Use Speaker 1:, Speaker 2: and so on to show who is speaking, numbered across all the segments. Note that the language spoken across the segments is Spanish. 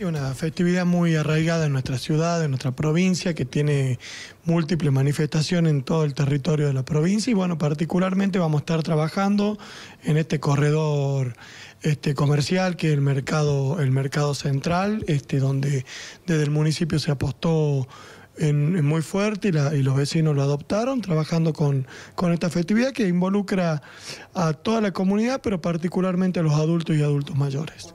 Speaker 1: Una festividad muy arraigada en nuestra ciudad, en nuestra provincia, que tiene múltiples manifestaciones en todo el territorio de la provincia y bueno, particularmente vamos a estar trabajando en este corredor este, comercial que es el mercado, el mercado central, este, donde desde el municipio se apostó en, muy fuerte y, los vecinos lo adoptaron, trabajando con, con esta festividad que involucra a toda la comunidad, pero particularmente a los adultos y adultos mayores.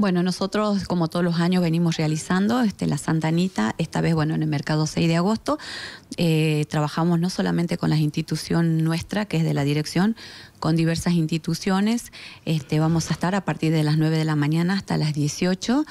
Speaker 2: Bueno, nosotros como todos los años venimos realizando este, la Santa Anita, esta vez bueno, en el mercado 6 de agosto. Eh, trabajamos no solamente con la institución nuestra, que es de la dirección, con diversas instituciones. Este, vamos a estar a partir de las 9 de la mañana hasta las 18.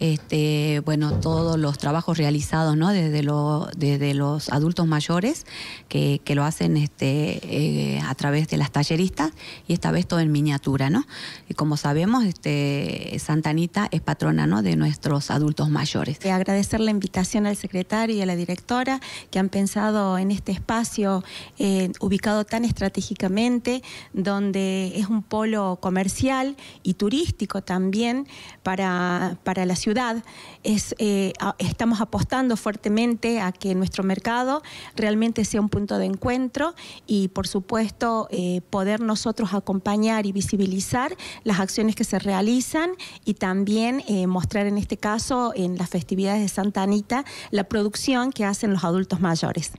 Speaker 2: Este, bueno, todos los trabajos realizados ¿no? desde, los adultos mayores que, lo hacen este, eh, a través de las talleristas y esta vez todo en miniatura. ¿no? Y como sabemos, este, Santa Anita es patrona ¿no? de nuestros adultos mayores.
Speaker 3: Eh, agradecer la invitación al secretario y a la directora que han pensado en este espacio eh, ubicado tan estratégicamente, donde es un polo comercial y turístico también para, para la ciudad. Eh, estamos apostando fuertemente a que nuestro mercado realmente sea un punto de encuentro y, por supuesto, poder nosotros acompañar y visibilizar las acciones que se realizan y también eh, mostrar en este caso en las festividades de Santa Anita la producción que hacen los adultos mayores.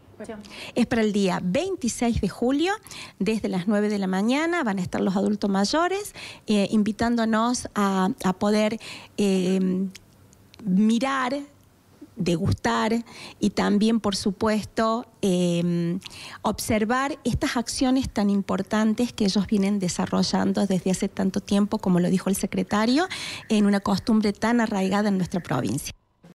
Speaker 3: Es para el día 26 de julio, desde las 9 de la mañana van a estar los adultos mayores eh, invitándonos a, poder eh, mirar degustar y también, por supuesto, em, observar estas acciones tan importantes que ellos vienen desarrollando desde hace tanto tiempo, como lo dijo el secretario, en una costumbre tan arraigada en nuestra provincia.